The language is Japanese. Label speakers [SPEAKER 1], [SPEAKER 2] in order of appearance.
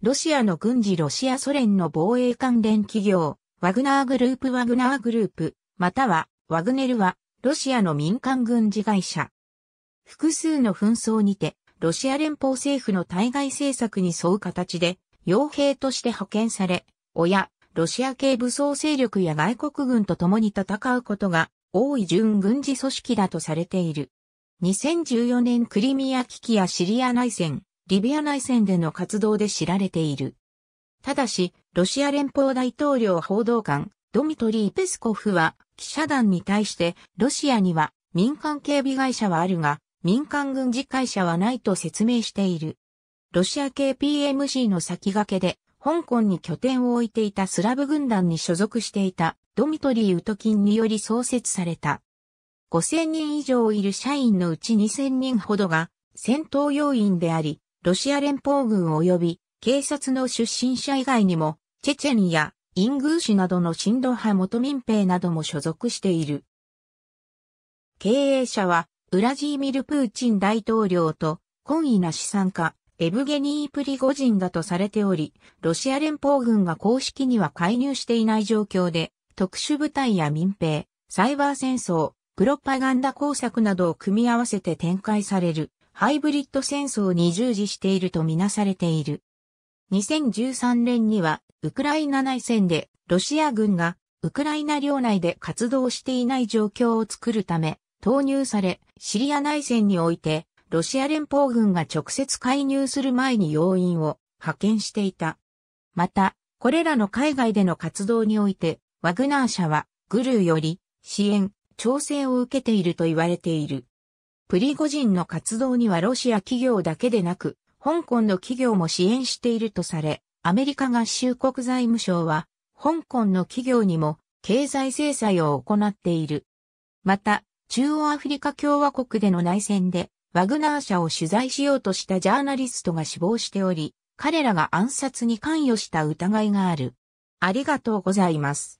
[SPEAKER 1] ロシアの軍事ロシアソ連の防衛関連企業、ワグナーグループワグナーグループ、または、ワグネルは、ロシアの民間軍事会社。複数の紛争にて、ロシア連邦政府の対外政策に沿う形で、傭兵として派遣され、親、ロシア系武装勢力や外国軍と共に戦うことが多い準軍事組織だとされている。2014年クリミア危機やシリア内戦、リビア内戦での活動で知られている。ただし、ロシア連邦大統領報道官、ドミトリー・ペスコフは、記者団に対して、ロシアには民間警備会社はあるが、民間軍事会社はないと説明している。ロシア系 PMC の先駆けで、香港に拠点を置いていたスラブ軍団に所属していたドミトリー・ウトキンにより創設された。5000人以上いる社員のうち2000人ほどが戦闘要員であり、ロシア連邦軍及び警察の出身者以外にも、チェチェンやイングーシなどの親ロ派元民兵なども所属している。経営者は、ウラジーミル・プーチン大統領と、懇意な資産家、エブゲニー・プリゴジンだとされており、ロシア連邦軍が公式には介入していない状況で、特殊部隊や民兵、サイバー戦争、プロパガンダ工作などを組み合わせて展開される。ハイブリッド戦争に従事しているとみなされている。2013年には、ウクライナ内戦で、ロシア軍が、ウクライナ領内で活動していない状況を作るため、投入され、シリア内戦において、ロシア連邦軍が直接介入する前に要員を派遣していた。また、これらの海外での活動において、ワグナー社は、グルーより、支援、調整を受けていると言われている。プリゴジンの活動にはロシア企業だけでなく、香港の企業も支援しているとされ、アメリカ合衆国財務省は、香港の企業にも経済制裁を行っている。また、中央アフリカ共和国での内戦で、ワグナー社を取材しようとしたジャーナリストが死亡しており、彼らが暗殺に関与した疑いがある。ありがとうございます。